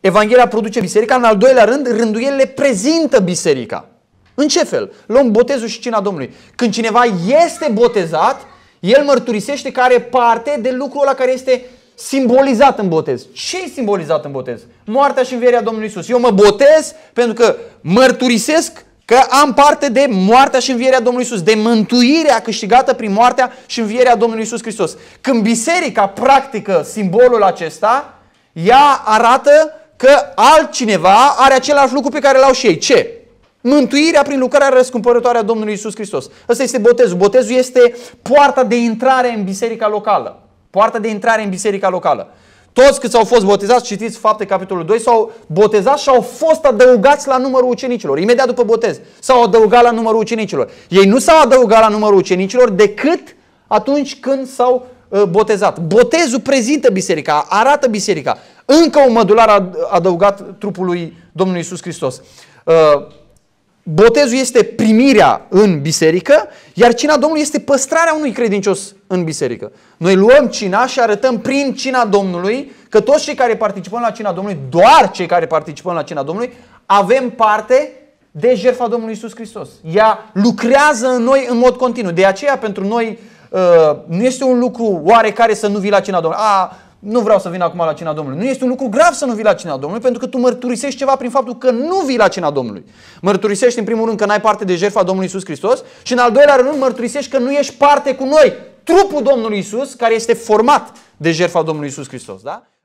Evanghelia produce biserica, în al doilea rând, rânduielile prezintă biserica. În ce fel? Luăm botezul și cina Domnului. Când cineva este botezat, el mărturisește că are parte de lucrul la care este simbolizat în botez. ce e simbolizat în botez? Moartea și învierea Domnului Isus. Eu mă botez pentru că mărturisesc că am parte de moartea și învierea Domnului Isus, de mântuirea câștigată prin moartea și învierea Domnului Isus Hristos. Când biserica practică simbolul acesta, ea arată că altcineva are același lucru pe care l-au și ei. Ce? Mântuirea prin lucrarea răscumpărătoare a Domnului Isus Hristos. Ăsta este botezul. Botezul este poarta de intrare în biserica locală. Poarta de intrare în biserica locală. Toți câți au fost botezați, citiți fapte capitolul 2, s-au botezat și au fost adăugați la numărul ucenicilor. Imediat după botez s-au adăugat la numărul ucenicilor. Ei nu s-au adăugat la numărul ucenicilor decât atunci când s-au Uh, botezat. Botezul prezintă biserica, arată biserica. Încă un mădular adăugat trupului Domnului Isus Hristos. Uh, botezul este primirea în biserică, iar cina Domnului este păstrarea unui credincios în biserică. Noi luăm cina și arătăm prin cina Domnului că toți cei care participăm la cina Domnului, doar cei care participăm la cina Domnului, avem parte de jertfa Domnului Isus Hristos. Ea lucrează în noi în mod continuu. De aceea, pentru noi, Uh, nu este un lucru oarecare să nu vii la cina Domnului. A, nu vreau să vin acum la cina Domnului. Nu este un lucru grav să nu vii la cina Domnului, pentru că tu mărturisești ceva prin faptul că nu vii la cina Domnului. Mărturisești, în primul rând, că n-ai parte de jertfa Domnului Isus Hristos și, în al doilea rând, mărturisești că nu ești parte cu noi, trupul Domnului Isus, care este format de jertfa Domnului Isus Hristos. Da?